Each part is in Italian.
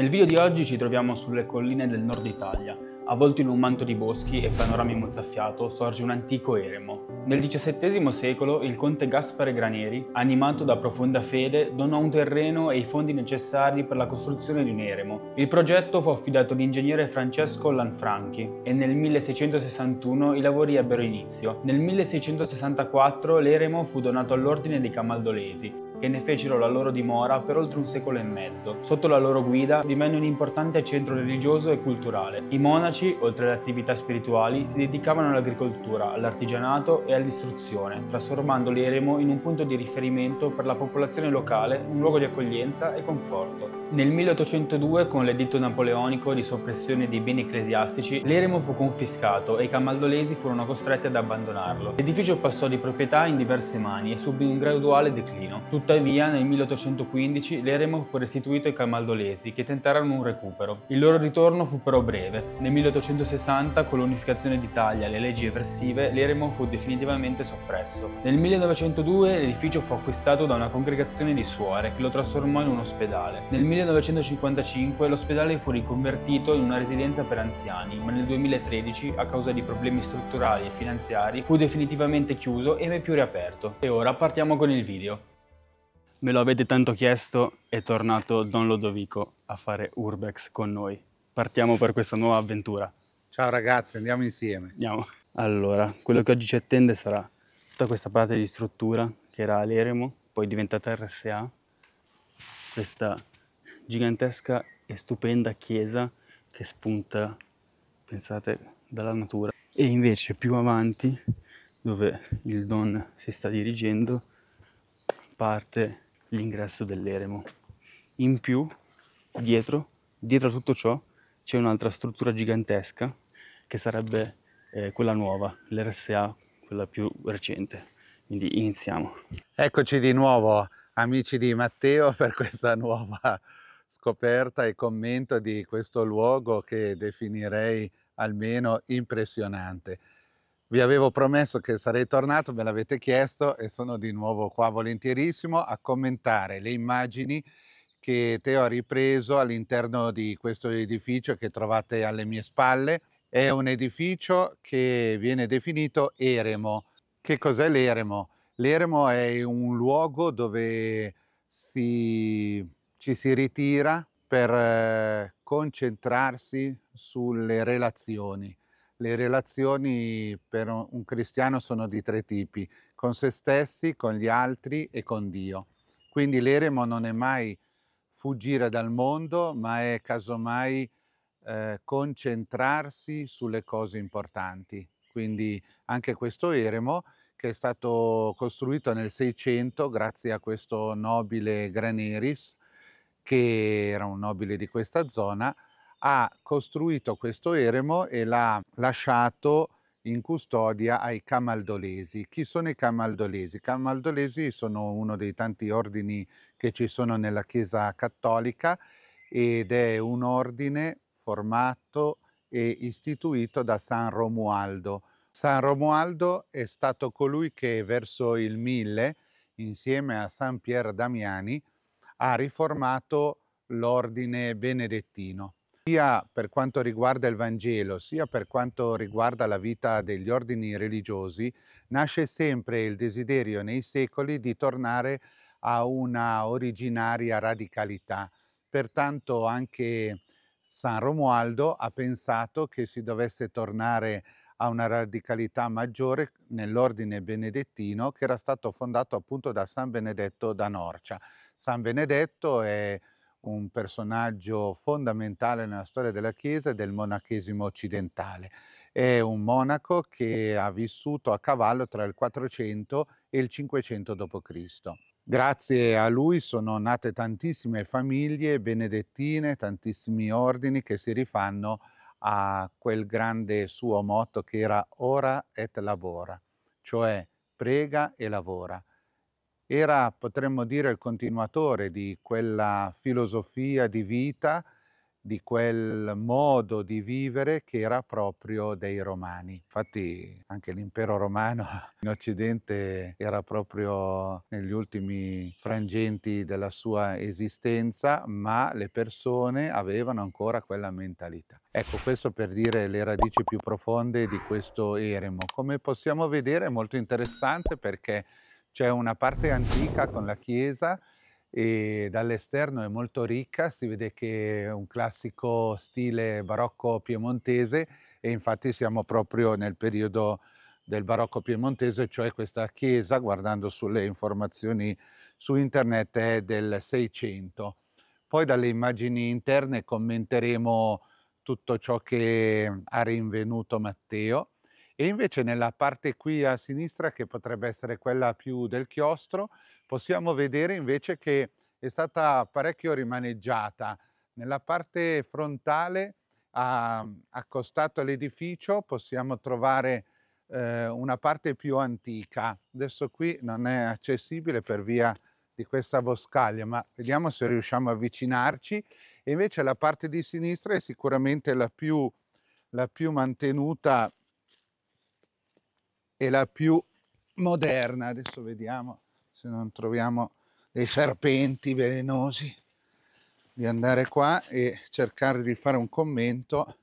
Nel video di oggi ci troviamo sulle colline del nord Italia. Avvolto in un manto di boschi e panorami mozzafiato sorge un antico eremo. Nel XVII secolo il conte Gaspare Granieri, animato da profonda fede, donò un terreno e i fondi necessari per la costruzione di un eremo. Il progetto fu affidato all'ingegnere Francesco Lanfranchi e nel 1661 i lavori ebbero inizio. Nel 1664 l'eremo fu donato all'ordine dei Camaldolesi che ne fecero la loro dimora per oltre un secolo e mezzo. Sotto la loro guida divenne un importante centro religioso e culturale. I monaci, oltre alle attività spirituali, si dedicavano all'agricoltura, all'artigianato e all'istruzione, trasformando l'eremo in un punto di riferimento per la popolazione locale, un luogo di accoglienza e conforto. Nel 1802, con l'editto napoleonico di soppressione dei beni ecclesiastici, l'eremo fu confiscato e i camaldolesi furono costretti ad abbandonarlo. L'edificio passò di proprietà in diverse mani e subì un graduale declino. Tuttavia, Tuttavia, nel 1815 l'eremo fu restituito ai camaldolesi, che tentarono un recupero. Il loro ritorno fu però breve. Nel 1860, con l'unificazione d'Italia e le leggi eversive, l'eremo fu definitivamente soppresso. Nel 1902 l'edificio fu acquistato da una congregazione di suore, che lo trasformò in un ospedale. Nel 1955 l'ospedale fu riconvertito in una residenza per anziani, ma nel 2013, a causa di problemi strutturali e finanziari, fu definitivamente chiuso e mai più riaperto. E ora partiamo con il video. Me lo avete tanto chiesto, è tornato Don Lodovico a fare Urbex con noi. Partiamo per questa nuova avventura. Ciao ragazzi, andiamo insieme. Andiamo. Allora, quello che oggi ci attende sarà tutta questa parte di struttura che era all'Eremo, poi diventata RSA, questa gigantesca e stupenda chiesa che spunta, pensate, dalla natura. E invece più avanti, dove il Don si sta dirigendo, parte l'ingresso dell'eremo. In più, dietro, dietro a tutto ciò, c'è un'altra struttura gigantesca che sarebbe eh, quella nuova, l'RSA, quella più recente. Quindi iniziamo. Eccoci di nuovo, amici di Matteo, per questa nuova scoperta e commento di questo luogo che definirei almeno impressionante. Vi avevo promesso che sarei tornato, me l'avete chiesto e sono di nuovo qua volentierissimo a commentare le immagini che Teo ha ripreso all'interno di questo edificio che trovate alle mie spalle. È un edificio che viene definito eremo. Che cos'è l'eremo? L'eremo è un luogo dove si, ci si ritira per eh, concentrarsi sulle relazioni. Le relazioni per un cristiano sono di tre tipi, con se stessi, con gli altri e con Dio. Quindi l'eremo non è mai fuggire dal mondo, ma è casomai eh, concentrarsi sulle cose importanti. Quindi anche questo eremo che è stato costruito nel 600 grazie a questo nobile Graneris, che era un nobile di questa zona, ha costruito questo eremo e l'ha lasciato in custodia ai camaldolesi. Chi sono i camaldolesi? I camaldolesi sono uno dei tanti ordini che ci sono nella Chiesa Cattolica ed è un ordine formato e istituito da San Romualdo. San Romualdo è stato colui che verso il 1000, insieme a San Pier Damiani, ha riformato l'ordine benedettino sia per quanto riguarda il Vangelo, sia per quanto riguarda la vita degli ordini religiosi, nasce sempre il desiderio nei secoli di tornare a una originaria radicalità. Pertanto anche San Romualdo ha pensato che si dovesse tornare a una radicalità maggiore nell'ordine benedettino che era stato fondato appunto da San Benedetto da Norcia. San Benedetto è un personaggio fondamentale nella storia della Chiesa e del monachesimo occidentale. È un monaco che ha vissuto a cavallo tra il 400 e il 500 d.C. Grazie a lui sono nate tantissime famiglie benedettine, tantissimi ordini che si rifanno a quel grande suo motto che era ora et labora, cioè prega e lavora era, potremmo dire, il continuatore di quella filosofia di vita, di quel modo di vivere che era proprio dei romani. Infatti anche l'impero romano in Occidente era proprio negli ultimi frangenti della sua esistenza, ma le persone avevano ancora quella mentalità. Ecco, questo per dire le radici più profonde di questo eremo. Come possiamo vedere è molto interessante perché c'è una parte antica con la chiesa e dall'esterno è molto ricca, si vede che è un classico stile barocco piemontese e infatti siamo proprio nel periodo del barocco piemontese, cioè questa chiesa, guardando sulle informazioni su internet, è del 600. Poi dalle immagini interne commenteremo tutto ciò che ha rinvenuto Matteo e invece nella parte qui a sinistra, che potrebbe essere quella più del chiostro, possiamo vedere invece che è stata parecchio rimaneggiata. Nella parte frontale, mhmm, accostato all'edificio, possiamo trovare eh, una parte più antica. Adesso qui non è accessibile per via di questa boscaglia, ma vediamo se riusciamo a avvicinarci. E invece la parte di sinistra è sicuramente la più, la più mantenuta è la più moderna. Adesso vediamo se non troviamo dei serpenti velenosi di andare qua e cercare di fare un commento.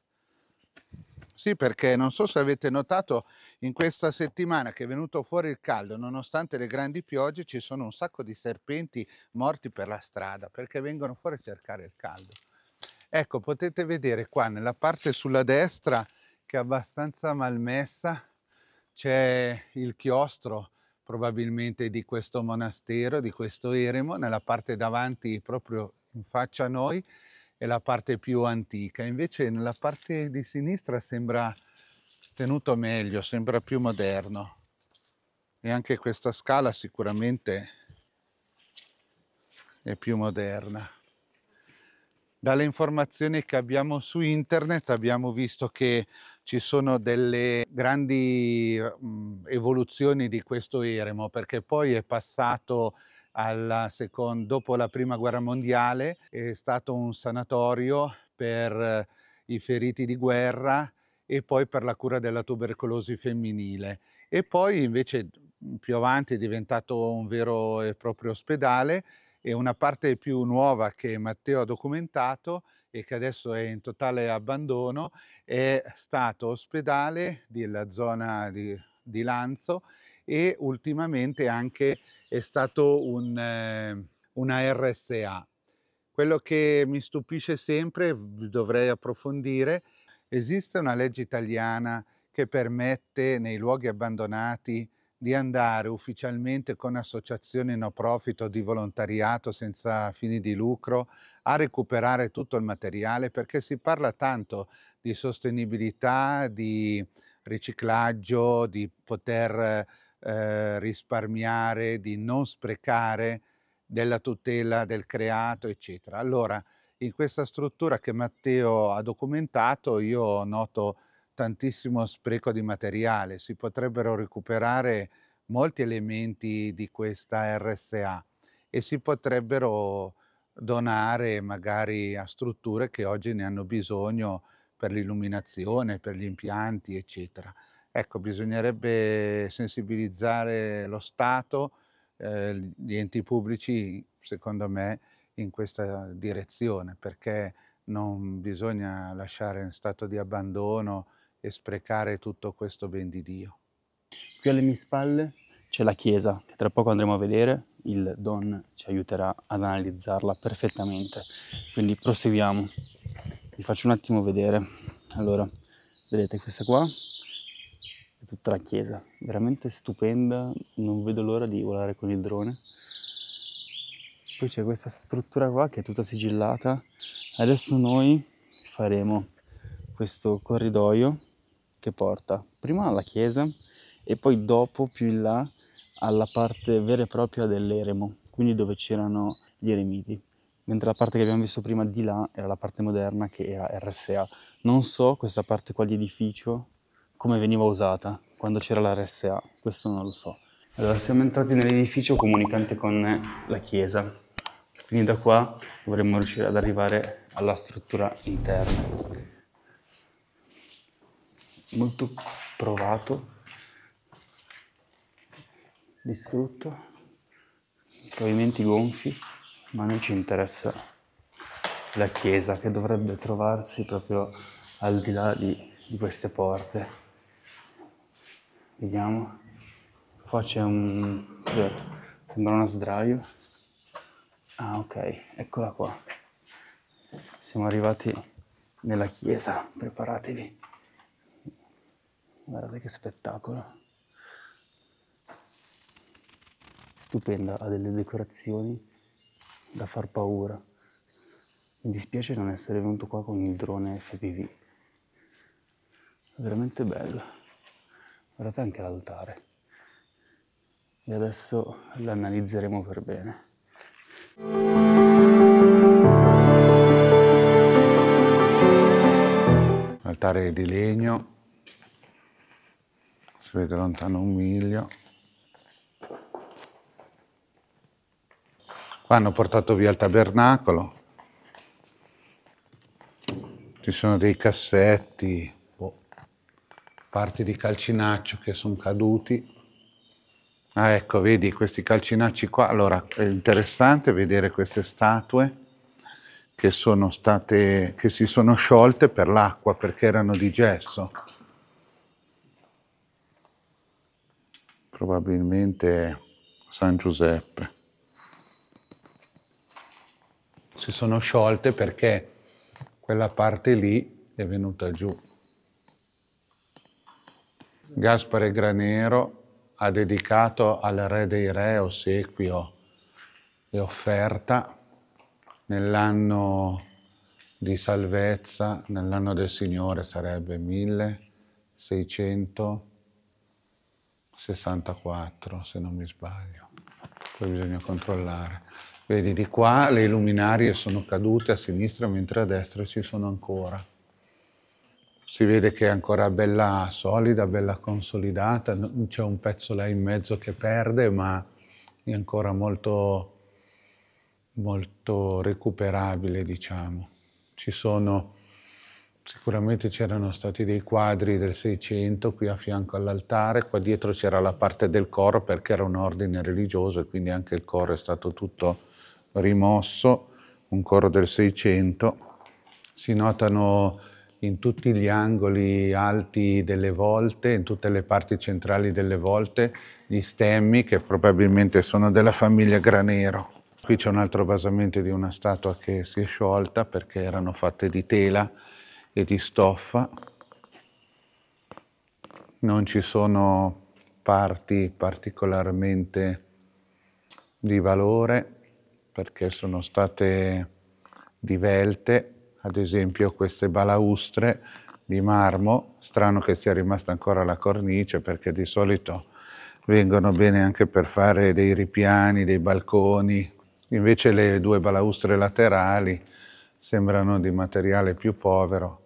Sì, perché non so se avete notato in questa settimana che è venuto fuori il caldo, nonostante le grandi piogge, ci sono un sacco di serpenti morti per la strada perché vengono fuori a cercare il caldo. Ecco, potete vedere qua nella parte sulla destra che è abbastanza malmessa, c'è il chiostro probabilmente di questo monastero, di questo eremo, nella parte davanti proprio in faccia a noi è la parte più antica, invece nella parte di sinistra sembra tenuto meglio, sembra più moderno e anche questa scala sicuramente è più moderna. Dalle informazioni che abbiamo su internet abbiamo visto che ci sono delle grandi mh, mhmm, evoluzioni di questo eremo perché poi è passato seconda, dopo la prima guerra mondiale è stato un sanatorio per eh, i feriti di guerra e poi per la cura della tubercolosi femminile e poi invece mhmm, più avanti è diventato un vero e proprio ospedale e una parte più nuova che Matteo ha documentato e che adesso è in totale abbandono, è stato ospedale della zona di, di Lanzo e ultimamente anche è stato un, eh, una RSA. Quello che mi stupisce sempre, dovrei approfondire, esiste una legge italiana che permette nei luoghi abbandonati di andare ufficialmente con associazioni no profit o di volontariato senza fini di lucro a recuperare tutto il materiale perché si parla tanto di sostenibilità, di riciclaggio, di poter eh, risparmiare, di non sprecare, della tutela del creato, eccetera. Allora, in questa struttura che Matteo ha documentato, io noto tantissimo spreco di materiale, si potrebbero recuperare molti elementi di questa RSA e si potrebbero donare magari a strutture che oggi ne hanno bisogno per l'illuminazione, per gli impianti, eccetera. Ecco, bisognerebbe sensibilizzare lo Stato, eh, gli enti pubblici, secondo me, in questa direzione, perché non bisogna lasciare in stato di abbandono e sprecare tutto questo ben di Dio. Qui alle mie spalle c'è la chiesa, che tra poco andremo a vedere, il Don ci aiuterà ad analizzarla perfettamente. Quindi proseguiamo. Vi faccio un attimo vedere. Allora, vedete questa qua è tutta la chiesa, veramente stupenda, non vedo l'ora di volare con il drone. Poi c'è questa struttura qua che è tutta sigillata. Adesso noi faremo questo corridoio che porta prima alla chiesa e poi dopo più in là alla parte vera e propria dell'eremo, quindi dove c'erano gli eremiti. Mentre la parte che abbiamo visto prima di là era la parte moderna che era RSA. Non so questa parte qua di edificio come veniva usata quando c'era la RSA, questo non lo so. Allora siamo entrati nell'edificio comunicante con la chiesa, quindi da qua dovremmo riuscire ad arrivare alla struttura interna molto provato, distrutto, pavimenti gonfi, ma non ci interessa la chiesa che dovrebbe trovarsi proprio al di là di, di queste porte. Vediamo, qua c'è un... Cioè, sembra una sdraio. Ah ok, eccola qua. Siamo arrivati nella chiesa, preparatevi guardate che spettacolo stupenda ha delle decorazioni da far paura mi dispiace non essere venuto qua con il drone FPV veramente bello guardate anche l'altare e adesso l'analizzeremo per bene un altare di legno si vede lontano un miglio. Qua hanno portato via il tabernacolo, ci sono dei cassetti, boh, parti di calcinaccio che sono caduti. Ah, ecco, vedi questi calcinacci qua. Allora, è interessante vedere queste statue che, sono state, che si sono sciolte per l'acqua perché erano di gesso. probabilmente San Giuseppe. Si sono sciolte perché quella parte lì è venuta giù. Gaspare Granero ha dedicato al Re dei Re ossequio e offerta nell'anno di salvezza, nell'anno del Signore sarebbe 1600. 64 se non mi sbaglio, poi bisogna controllare. Vedi, di qua le luminarie sono cadute a sinistra mentre a destra ci sono ancora. Si vede che è ancora bella solida, bella consolidata, c'è un pezzo là in mezzo che perde, ma è ancora molto, molto recuperabile, diciamo. Ci sono Sicuramente c'erano stati dei quadri del Seicento qui a fianco all'altare, qua dietro c'era la parte del coro perché era un ordine religioso e quindi anche il coro è stato tutto rimosso, un coro del Seicento. Si notano in tutti gli angoli alti delle volte, in tutte le parti centrali delle volte, gli stemmi che probabilmente sono della famiglia Granero. Qui c'è un altro basamento di una statua che si è sciolta perché erano fatte di tela e di stoffa, non ci sono parti particolarmente di valore perché sono state divelte, ad esempio queste balaustre di marmo, strano che sia rimasta ancora la cornice perché di solito vengono bene anche per fare dei ripiani, dei balconi, invece le due balaustre laterali sembrano di materiale più povero.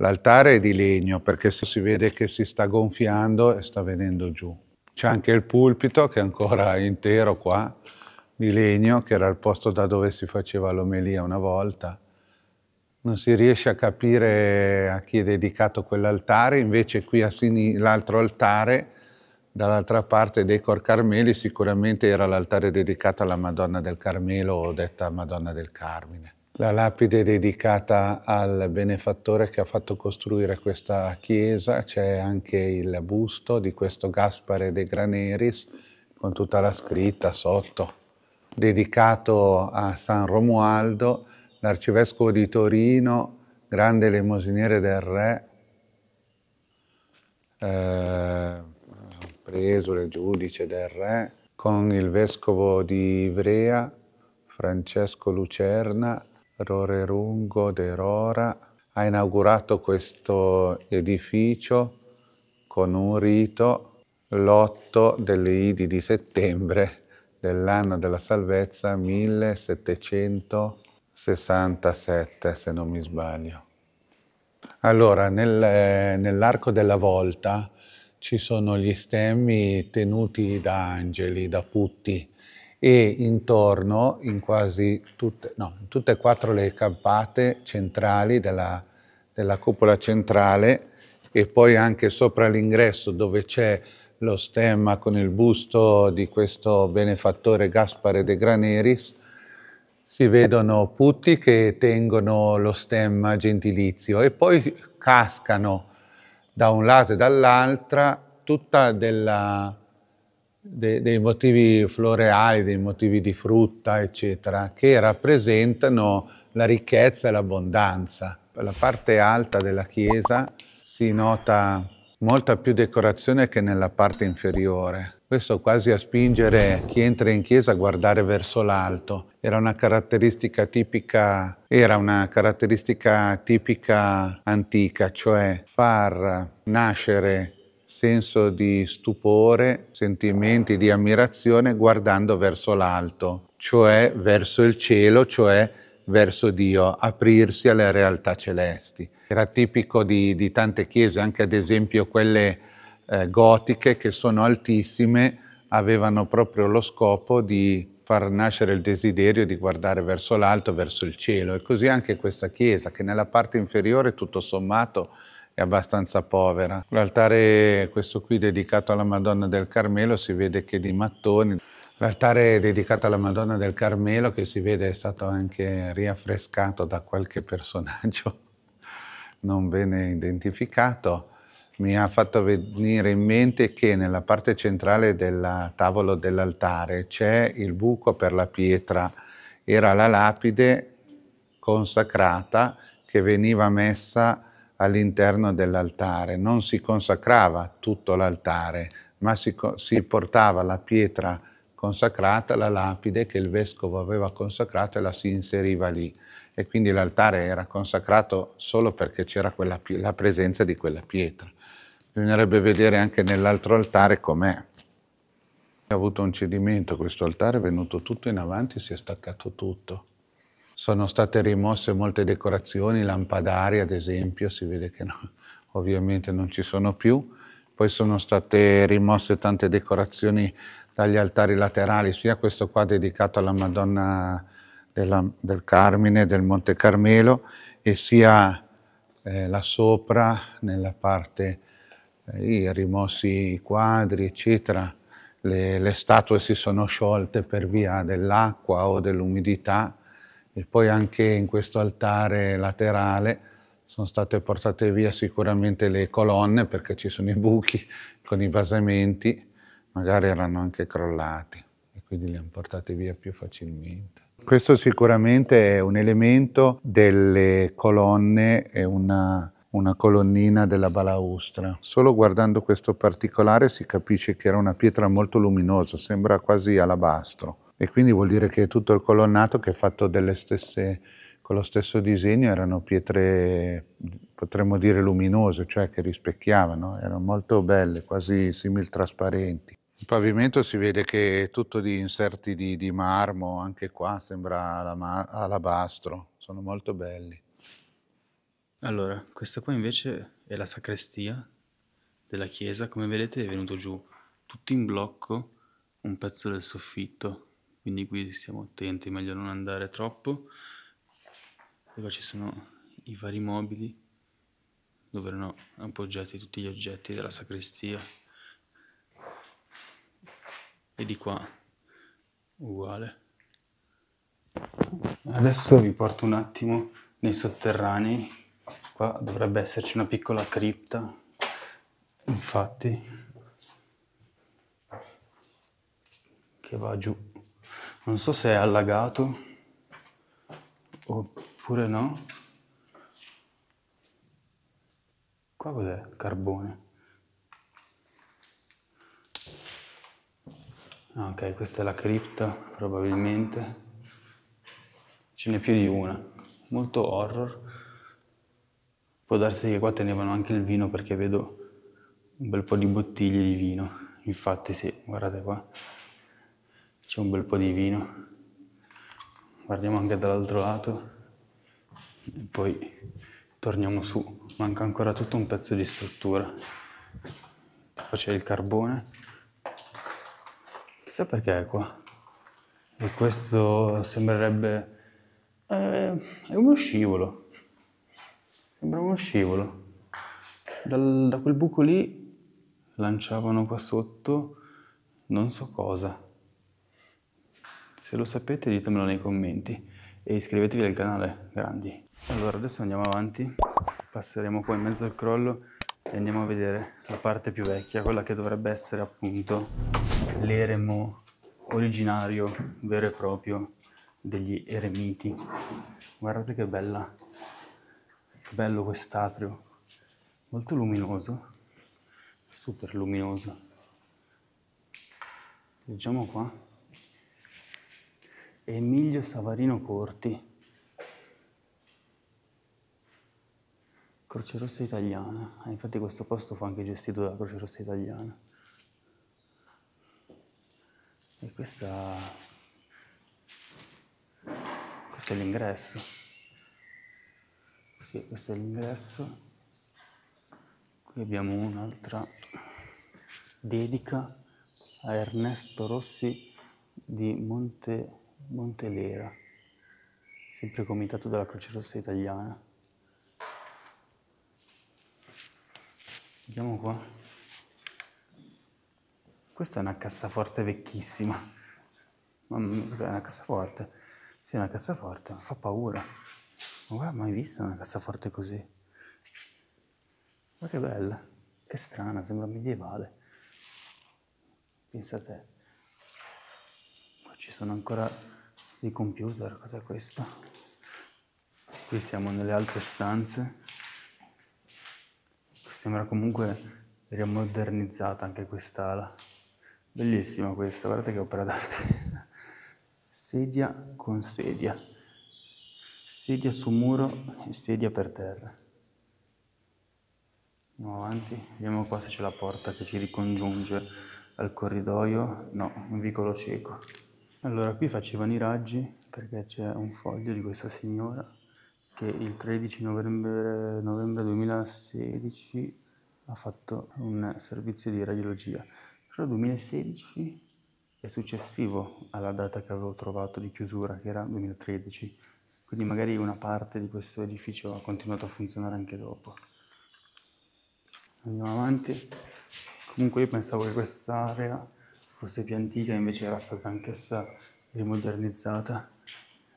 L'altare è di legno perché si vede che si sta gonfiando e eh, sta venendo giù. C'è anche il pulpito che è ancora intero qua, di legno, che era il posto da dove si faceva l'omelia una volta. Non si riesce a capire a chi è dedicato quell'altare, invece qui a sinistra, l'altro altare, dall'altra parte dei Cor Carmeli, sicuramente era l'altare dedicato alla Madonna del Carmelo o detta Madonna del Carmine. La lapide dedicata al benefattore che ha fatto costruire questa chiesa, c'è anche il busto di questo Gaspare de Graneris con tutta la scritta sotto, dedicato a San Romualdo, l'arcivescovo di Torino, grande lemosiniere del re, eh, presole, giudice del re, con il vescovo di Ivrea, Francesco Lucerna, Rorerungo de Rora ha inaugurato questo edificio con un rito l'8 delle Idi di settembre dell'anno della salvezza 1767, se non mi sbaglio. Allora, nel, eh, nell'arco della volta ci sono gli stemmi tenuti da angeli, da putti, e intorno in quasi tutte, no, in tutte e quattro le campate centrali della, della cupola centrale e poi anche sopra l'ingresso dove c'è lo stemma con il busto di questo benefattore Gaspare de Graneris, si vedono putti che tengono lo stemma gentilizio e poi cascano da un lato e dall'altra tutta della, de, dei motivi floreali, dei motivi di frutta, eccetera, che rappresentano la ricchezza e l'abbondanza. La parte alta della chiesa si nota molta più decorazione che nella parte inferiore. Questo quasi a spingere chi entra in chiesa a guardare verso l'alto. Era una caratteristica tipica, era una caratteristica tipica antica, cioè far nascere senso di stupore, sentimenti di ammirazione guardando verso l'alto, cioè verso il cielo, cioè verso Dio, aprirsi alle realtà celesti. Era tipico di, di tante chiese, anche ad esempio quelle eh, gotiche che sono altissime, avevano proprio lo scopo di far nascere il desiderio di guardare verso l'alto, verso il cielo. E così anche questa chiesa, che nella parte inferiore tutto sommato è abbastanza povera. L'altare, questo qui dedicato alla Madonna del Carmelo, si vede che di mattoni. L'altare dedicato alla Madonna del Carmelo, che si vede è stato anche riaffrescato da qualche personaggio non bene identificato, mi ha fatto venire in mente che nella parte centrale del tavolo dell'altare c'è il buco per la pietra, era la lapide consacrata che veniva messa all'interno dell'altare, non si consacrava tutto l'altare, ma si, si, portava la pietra consacrata, la lapide che il vescovo aveva consacrato e la si inseriva lì. E quindi l'altare era consacrato solo perché c'era la presenza di quella pietra. Bisognerebbe vedere anche nell'altro altare com'è. Ha avuto un cedimento questo altare, è venuto tutto in avanti, si è staccato tutto sono state rimosse molte decorazioni, lampadari ad esempio, si vede che no, ovviamente non ci sono più. Poi sono state rimosse tante decorazioni dagli altari laterali, sia questo qua dedicato alla Madonna della, del Carmine, del Monte Carmelo, e sia eh, là sopra, nella parte eh, rimossi i quadri, eccetera. Le, le statue si sono sciolte per via dell'acqua o dell'umidità e poi anche in questo altare laterale sono state portate via sicuramente le colonne perché ci sono i buchi con i basamenti, magari erano anche crollati e quindi le hanno portate via più facilmente. Questo sicuramente è un elemento delle colonne è una, una colonnina della balaustra. Solo guardando questo particolare si capisce che era una pietra molto luminosa, sembra quasi alabastro. E quindi vuol dire che tutto il colonnato che è fatto stesse, con lo stesso disegno erano pietre, potremmo dire luminose, cioè che rispecchiavano, erano molto belle, quasi simil trasparenti. Il pavimento si vede che è tutto di inserti di, di marmo, anche qua sembra alabastro, sono molto belli. Allora, questa qua invece è la sacrestia della chiesa, come vedete è venuto giù tutto in blocco, un pezzo del soffitto quindi qui siamo attenti, meglio non andare troppo. E qua ci sono i vari mobili dove erano appoggiati tutti gli oggetti della sacrestia. E di qua uguale. Adesso vi porto un attimo nei sotterranei. Qua dovrebbe esserci una piccola cripta, infatti, che va giù non so se è allagato oppure no. Qua cos'è? Carbone. Ah, ok, questa è la cripta, probabilmente. Ce n'è più di una. Molto horror. Può darsi che qua tenevano anche il vino perché vedo un bel po' di bottiglie di vino. Infatti sì, guardate qua. C'è un bel po' di vino. Guardiamo anche dall'altro lato. E poi torniamo su. Manca ancora tutto un pezzo di struttura. Qua c'è il carbone. Chissà perché è qua. E questo sembrerebbe... Eh, è uno scivolo. Sembra uno scivolo. Dal, da quel buco lì lanciavano qua sotto non so cosa. Se lo sapete ditemelo nei commenti e iscrivetevi al canale, grandi. Allora adesso andiamo avanti, passeremo qua in mezzo al crollo e andiamo a vedere la parte più vecchia, quella che dovrebbe essere appunto l'eremo originario, vero e proprio, degli eremiti. Guardate che bella, che bello quest'atrio, molto luminoso, super luminoso. Leggiamo qua. Emilio Savarino Corti. Croce Rossa Italiana. Eh, infatti questo posto fu anche gestito dalla Croce Rossa Italiana. E questa... Questo è l'ingresso. Sì, questo è l'ingresso. Qui abbiamo un'altra dedica a Ernesto Rossi di Monte... Lera, sempre comitato dalla Croce Rossa Italiana. Vediamo qua. Questa è una cassaforte vecchissima. Mamma mia, cos'è una cassaforte? Sì, è una cassaforte, ma fa paura. Ma guarda, mai visto una cassaforte così? Ma che bella, che strana, sembra medievale. Pensa a te. Ma ci sono ancora di computer, cos'è questo? Qui siamo nelle altre stanze. Sembra comunque riammodernizzata anche quest'ala. Bellissima questa, guardate che opera d'arte. Sedia con sedia. Sedia su muro e sedia per terra. Andiamo avanti, vediamo qua se c'è la porta che ci ricongiunge al corridoio. No, un vicolo cieco. Allora, qui facevano i raggi perché c'è un foglio di questa signora che il 13 novembre, novembre 2016 ha fatto un servizio di radiologia. Però 2016 è successivo alla data che avevo trovato di chiusura, che era 2013. Quindi magari una parte di questo edificio ha continuato a funzionare anche dopo. Andiamo avanti. Comunque io pensavo che quest'area fosse più antica, invece era stata anch'essa rimodernizzata,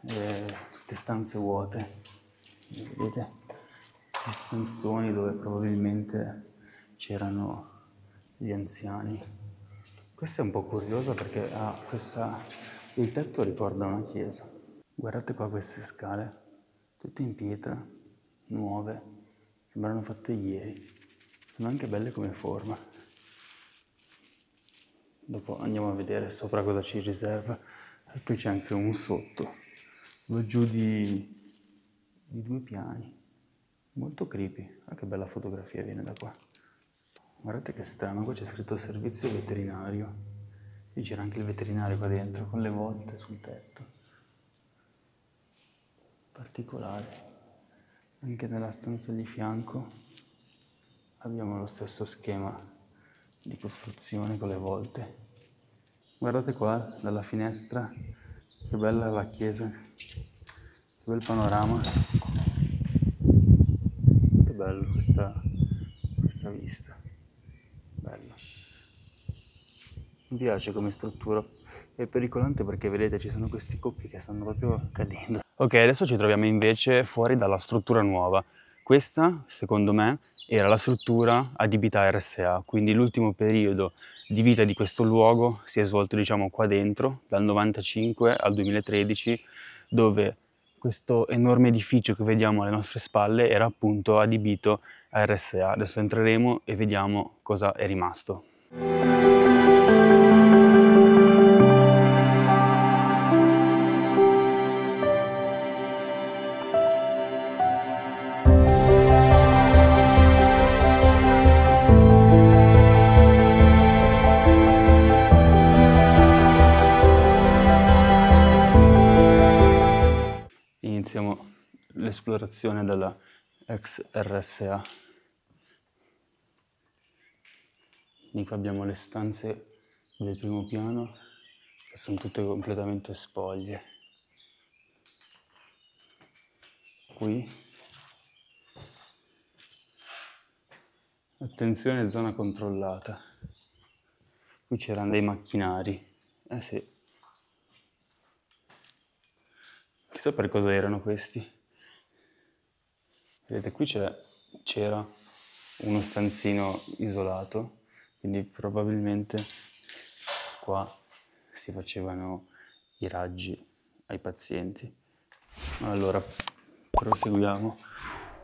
eh, tutte stanze vuote, vedete? Gli stanzoni dove probabilmente c'erano gli anziani. Questa è un po' curiosa perché ha questa... il tetto ricorda una chiesa. Guardate qua queste scale, tutte in pietra, nuove, sembrano fatte ieri, sono anche belle come forma dopo andiamo a vedere sopra cosa ci riserva e poi c'è anche un sotto lo giù di, di due piani molto creepy ah, che bella fotografia viene da qua guardate che strano qua c'è scritto servizio veterinario e c'era anche il veterinario qua dentro con le volte sul tetto particolare anche nella stanza di fianco abbiamo lo stesso schema di costruzione con le volte. Guardate qua dalla finestra, che bella la chiesa, che bel panorama, che bello questa, questa vista, bella. Mi piace come struttura, è pericolante perché vedete ci sono questi coppi che stanno proprio cadendo. Ok, adesso ci troviamo invece fuori dalla struttura nuova. Questa, secondo me, era la struttura adibita a RSA, quindi l'ultimo periodo di vita di questo luogo si è svolto diciamo qua dentro, dal 95 al 2013, dove questo enorme edificio che vediamo alle nostre spalle era appunto adibito a RSA. Adesso entreremo e vediamo cosa è rimasto. l'esplorazione della ex RSA. Quindi qua abbiamo le stanze del primo piano che sono tutte completamente spoglie. Qui. Attenzione zona controllata. Qui c'erano dei macchinari. Eh sì. Chissà per cosa erano questi. Vedete, qui c'era uno stanzino isolato, quindi probabilmente qua si facevano i raggi ai pazienti. Allora, proseguiamo.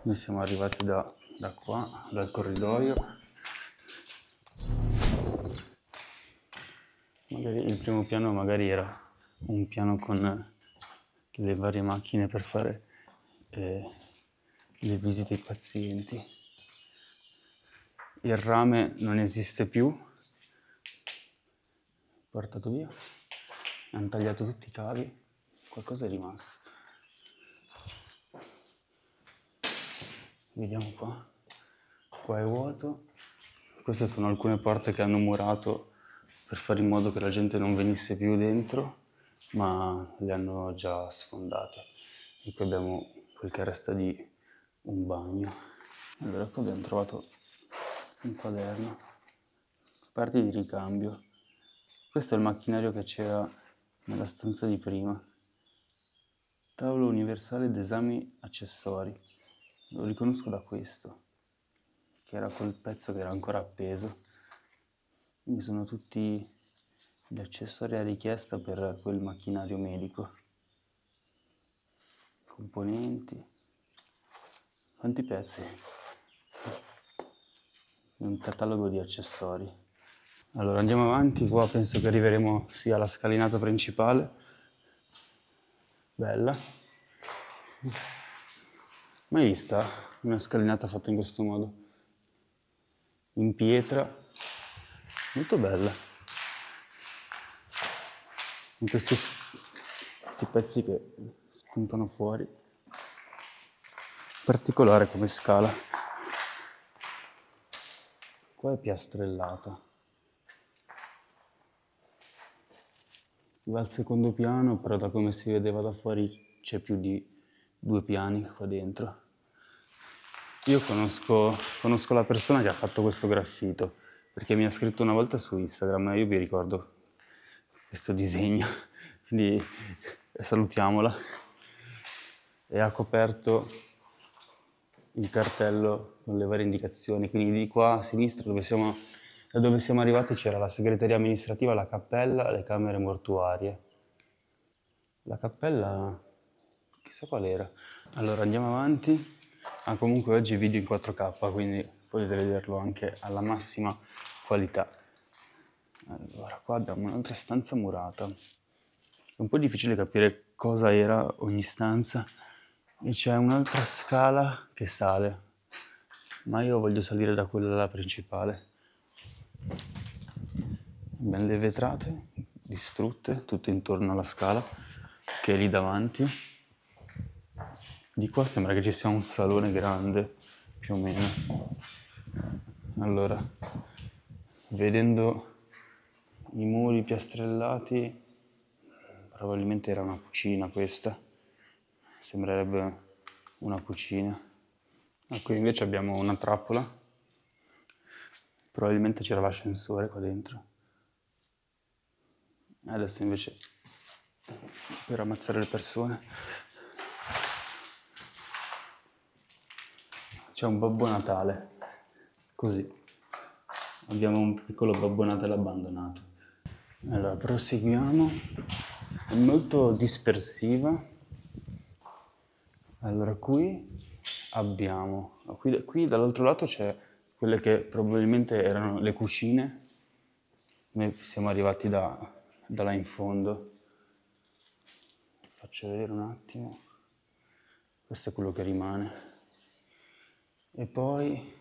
Noi siamo arrivati da, da qua, dal corridoio. Magari il primo piano magari era un piano con le varie macchine per fare... Eh, le visite ai pazienti. Il rame non esiste più, portato via, hanno tagliato tutti i cavi, qualcosa è rimasto. Vediamo qua, qua è vuoto, queste sono alcune porte che hanno murato per fare in modo che la gente non venisse più dentro, ma le hanno già sfondate. E qui abbiamo quel che resta di un bagno. Allora qua ecco, abbiamo trovato un quaderno, parti di ricambio. Questo è il macchinario che c'era nella stanza di prima. Tavolo universale d'esami accessori. Lo riconosco da questo, che era quel pezzo che era ancora appeso. Quindi sono tutti gli accessori a richiesta per quel macchinario medico. Componenti. Quanti pezzi? Un catalogo di accessori. Allora andiamo avanti, qua penso che arriveremo sia alla scalinata principale. Bella. Mai vista una scalinata fatta in questo modo? In pietra. Molto bella. Con questi, questi pezzi che spuntano fuori particolare come scala. Qua è piastrellata. Va al secondo piano, però da come si vedeva da fuori c'è più di due piani qua dentro. Io conosco, conosco la persona che ha fatto questo graffito, perché mi ha scritto una volta su Instagram, io vi ricordo questo disegno, quindi salutiamola. E ha coperto il cartello con le varie indicazioni. Quindi di qua a sinistra, dove siamo, da dove siamo arrivati, c'era la segreteria amministrativa, la cappella, le camere mortuarie. La cappella, chissà qual era. Allora andiamo avanti. Ah, comunque oggi è video in 4K, quindi potete vederlo anche alla massima qualità. Allora, qua abbiamo un'altra stanza murata. È un po' difficile capire cosa era ogni stanza e c'è un'altra scala che sale, ma io voglio salire da quella là principale. belle vetrate distrutte, tutto intorno alla scala, che è lì davanti. Di qua sembra che ci sia un salone grande, più o meno. Allora, vedendo i muri piastrellati, probabilmente era una cucina questa sembrerebbe una cucina. Ma ah, qui invece abbiamo una trappola. Probabilmente c'era l'ascensore qua dentro. Adesso invece per ammazzare le persone. C'è un Babbo Natale. Così. Abbiamo un piccolo Babbo Natale abbandonato. Allora, proseguiamo. È molto dispersiva allora qui abbiamo, qui, qui dall'altro lato c'è quelle che probabilmente erano le cucine, noi siamo arrivati da, da là in fondo. Faccio vedere un attimo, questo è quello che rimane. E poi,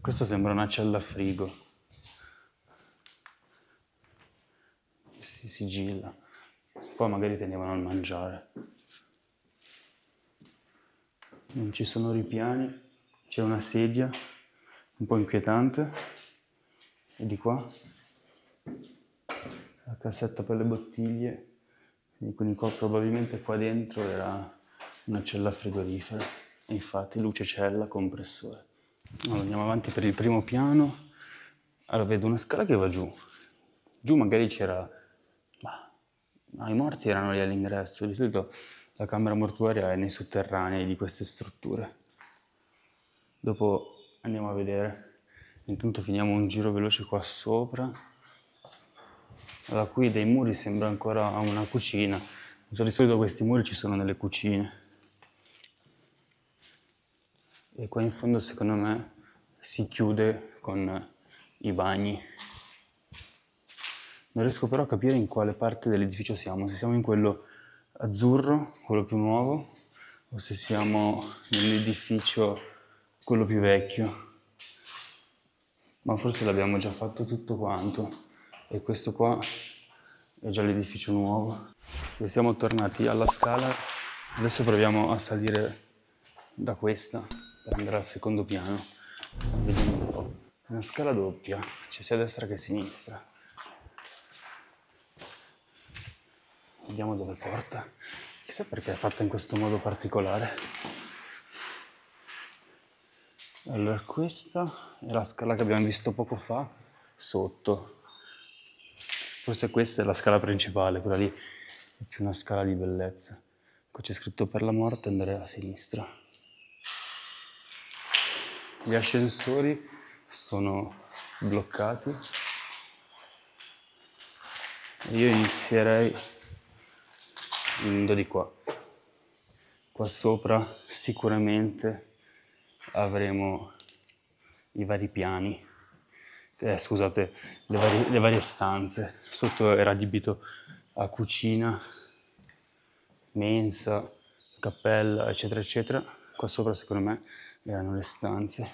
questa sembra una cella frigo, si sigilla, poi magari tenevano a mangiare non ci sono ripiani, c'è una sedia un po' inquietante e di qua la cassetta per le bottiglie, quindi qua, probabilmente qua dentro era una cella frigorifera, e infatti luce cella, compressore. Allora andiamo avanti per il primo piano, allora vedo una scala che va giù, giù magari c'era, ma i morti erano lì all'ingresso, di solito la camera mortuaria è nei sotterranei di queste strutture. Dopo andiamo a vedere. Intanto finiamo un giro veloce qua sopra. Allora, qui dei muri sembra ancora una cucina. So, di solito questi muri ci sono nelle cucine. E qua in fondo secondo me si chiude con i bagni. Non riesco però a capire in quale parte dell'edificio siamo, se siamo in quello azzurro, quello più nuovo, o se siamo nell'edificio quello più vecchio. Ma forse l'abbiamo già fatto tutto quanto e questo qua è già l'edificio nuovo. E siamo tornati alla scala, adesso proviamo a salire da questa per andare al secondo piano. Vediamo un po'. una scala doppia, c'è cioè sia destra che sinistra. Vediamo dove porta. Chissà perché è fatta in questo modo particolare. Allora, questa è la scala che abbiamo visto poco fa, sotto. Forse questa è la scala principale, quella lì è più una scala di bellezza. Qua c'è scritto per la morte andare a sinistra. Gli ascensori sono bloccati. Io inizierei venendo mm, di qua. Qua sopra sicuramente avremo i vari piani, eh, scusate, le varie, le varie stanze. Sotto era adibito a cucina, mensa, cappella, eccetera, eccetera. Qua sopra secondo me erano le stanze.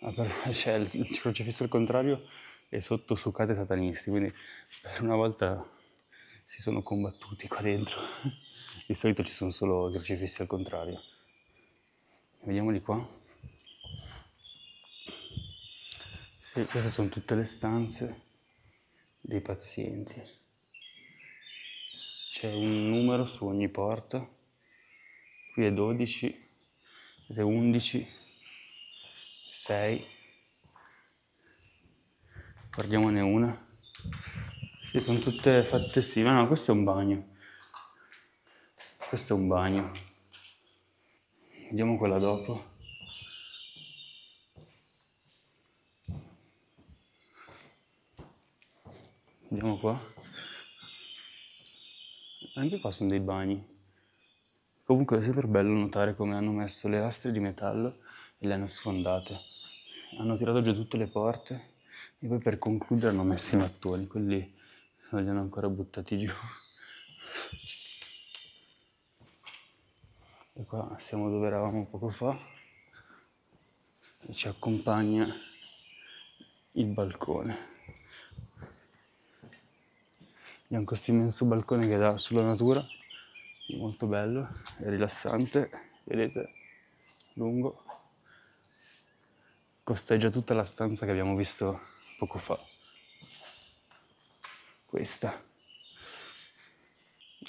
Ah, c'è il, crocifisso al contrario e sotto succate satanisti, quindi per una volta si sono combattuti qua dentro. Di solito ci sono solo crocifissi al contrario. Vediamoli qua. Sì, queste sono tutte le stanze dei pazienti. C'è un numero su ogni porta. Qui è 12, 11, 6 guardiamone una. Sì, sono tutte fatte sì, ma no, questo è un bagno. Questo è un bagno. Vediamo quella dopo. Andiamo qua. Anche qua sono dei bagni. Comunque è sempre bello notare come hanno messo le lastre di metallo e le hanno sfondate. Hanno tirato giù tutte le porte e poi per concludere hanno messo i mattoni, quelli li hanno ancora buttati giù. E qua siamo dove eravamo poco fa e ci accompagna il balcone. Abbiamo questo immenso balcone che dà sulla natura, molto bello e rilassante, vedete, lungo. Costeggia tutta la stanza che abbiamo visto poco fa. Questa.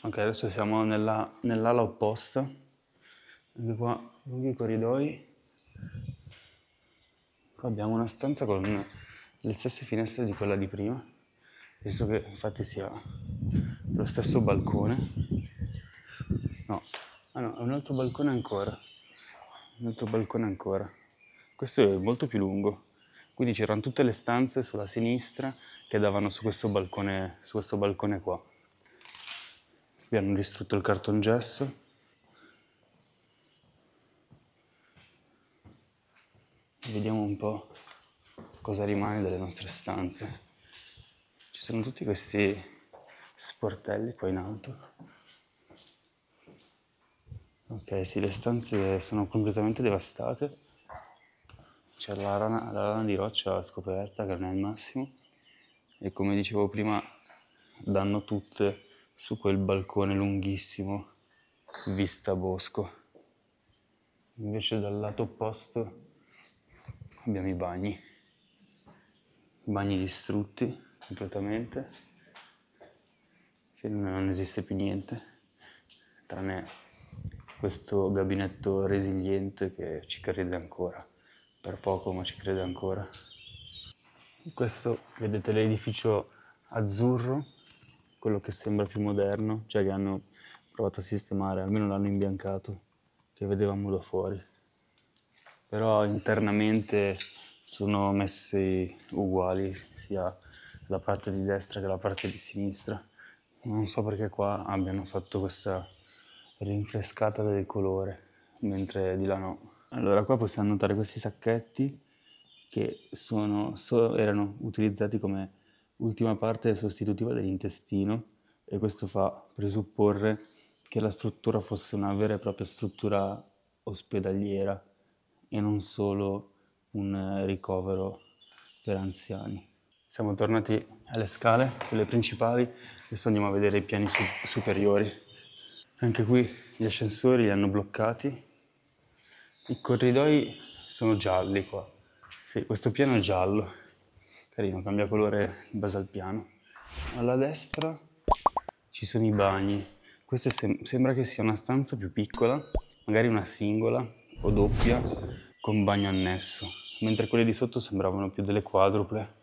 Ok, adesso siamo nell'ala opposta. Anche qua, lunghi corridoi. Qua abbiamo una stanza con le stesse finestre di quella di prima. Penso che infatti sia lo stesso balcone. No, ah no, è un altro balcone ancora. Un altro balcone ancora. Questo è molto più lungo. Quindi c'erano tutte le stanze sulla sinistra che davano su questo balcone, su questo balcone qua. Qui hanno distrutto il cartongesso. Vediamo un po' cosa rimane delle nostre stanze. Ci sono tutti questi sportelli qua in alto. Ok, sì, le stanze sono completamente devastate. C'è la rana, la rana di roccia scoperta che non è il massimo e come dicevo prima danno tutte su quel balcone lunghissimo vista bosco. Invece dal lato opposto abbiamo i bagni, bagni distrutti completamente, non esiste più niente, tranne questo gabinetto resiliente che ci crede ancora per poco ma ci credo ancora. Questo vedete l'edificio azzurro, quello che sembra più moderno, cioè che hanno provato a sistemare, almeno l'hanno imbiancato, che vedevamo da fuori. Però internamente sono messi uguali sia la parte di destra che la parte di sinistra. Non so perché qua abbiano fatto questa rinfrescata del colore, mentre di là no. Allora, qua possiamo notare questi sacchetti che sono, so, erano utilizzati come ultima parte sostitutiva dell'intestino e questo fa presupporre che la struttura fosse una vera e propria struttura ospedaliera e non solo un ricovero per anziani. Siamo tornati alle scale, quelle principali, adesso andiamo a vedere i piani su- superiori. Anche qui gli ascensori li hanno bloccati i corridoi sono gialli qua. Sì, questo piano è giallo. Carino, cambia colore in base al piano. Alla destra ci sono i bagni. Questa sem sembra che sia una stanza più piccola, magari una singola o doppia, con bagno annesso. Mentre quelle di sotto sembravano più delle quadruple.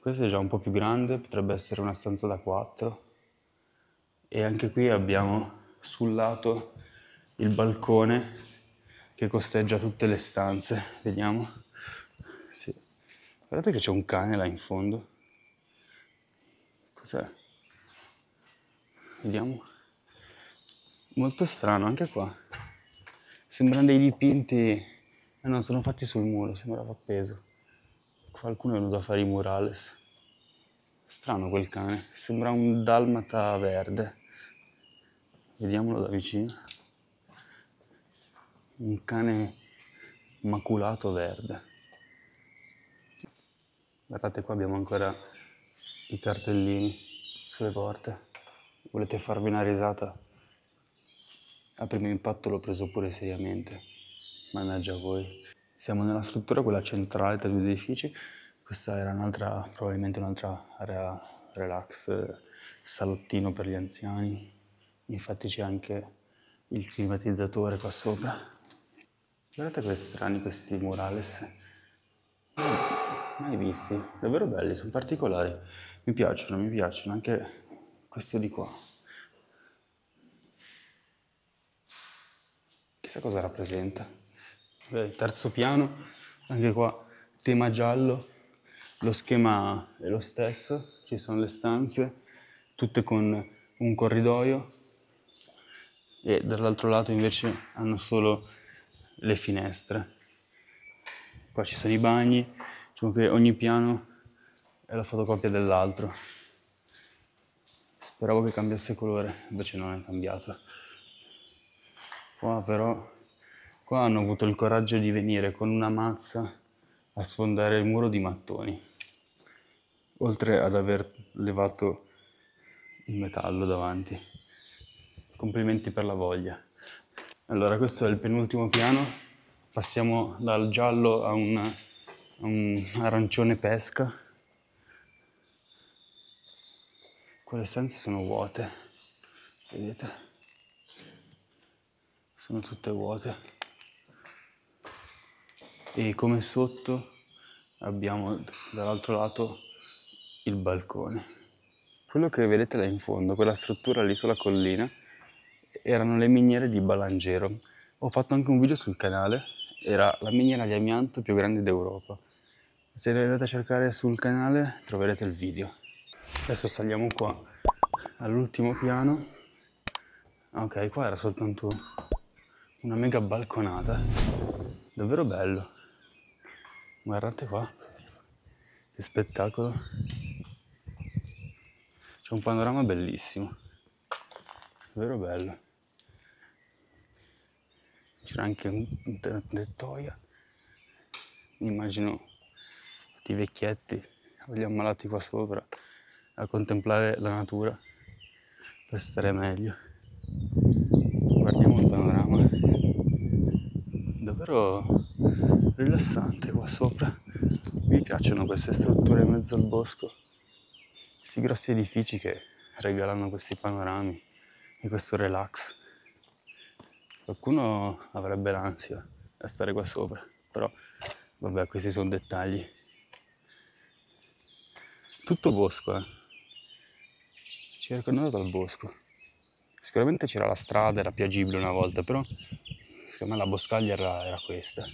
Questa è già un po' più grande, potrebbe essere una stanza da quattro. E anche qui abbiamo sul lato il balcone che costeggia tutte le stanze. Vediamo. Sì. Guardate che c'è un cane là in fondo. Cos'è? Vediamo. Molto strano anche qua. Sembrano dei dipinti... Eh no, sono fatti sul muro, sembrava appeso. Qualcuno è venuto a fare i murales. Strano quel cane, sembra un dalmata verde. Vediamolo da vicino un cane maculato verde. Guardate qua abbiamo ancora i cartellini sulle porte. Volete farvi una risata? A primo impatto l'ho preso pure seriamente. Mannaggia voi. Siamo nella struttura, quella centrale tra due edifici. Questa era un'altra, probabilmente un'altra area relax, salottino per gli anziani. Infatti c'è anche il climatizzatore qua sopra. Guardate che strani questi murales. Mai visti, davvero belli, sono particolari. Mi piacciono, mi piacciono, anche questo di qua. Chissà cosa rappresenta. Beh, terzo piano, anche qua, tema giallo. Lo schema è lo stesso, ci sono le stanze, tutte con un corridoio. E dall'altro lato invece hanno solo le finestre. Qua ci sono i bagni, diciamo che ogni piano è la fotocopia dell'altro. Speravo che cambiasse colore, invece non è cambiato. Qua però, qua hanno avuto il coraggio di venire con una mazza a sfondare il muro di mattoni, oltre ad aver levato il metallo davanti. Complimenti per la voglia. Allora, questo è il penultimo piano. Passiamo dal giallo a, una, a un arancione pesca. Quelle stanze sono vuote, vedete? Sono tutte vuote. E come sotto abbiamo dall'altro lato il balcone. Quello che vedete là in fondo, quella struttura lì sulla collina, erano le miniere di Balangero. Ho fatto anche un video sul canale, era la miniera di amianto più grande d'Europa. Se le andate a cercare sul canale troverete il video. Adesso saliamo qua all'ultimo piano. Ah, ok, qua era soltanto una mega balconata. Davvero bello. Guardate qua, che spettacolo. C'è un panorama bellissimo, davvero bello c'era anche un, un tettoia immagino tutti i vecchietti gli ammalati qua sopra a contemplare la natura per stare meglio guardiamo il panorama davvero rilassante qua sopra mi piacciono queste strutture in mezzo al bosco questi grossi edifici che regalano questi panorami e questo relax Qualcuno avrebbe l'ansia a stare qua sopra, però vabbè, questi sono dettagli. Tutto bosco, eh. Ci ero dal bosco. Sicuramente c'era la strada, era piagibile una volta, però secondo me la boscaglia era, era questa.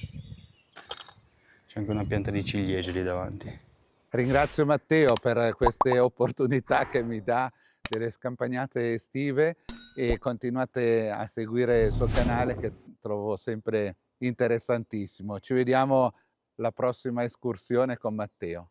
C'è anche una pianta di ciliegie lì davanti. Ringrazio Matteo per queste opportunità che mi dà delle scampagnate estive e continuate a seguire il suo canale che trovo sempre interessantissimo. Ci vediamo la prossima escursione con Matteo.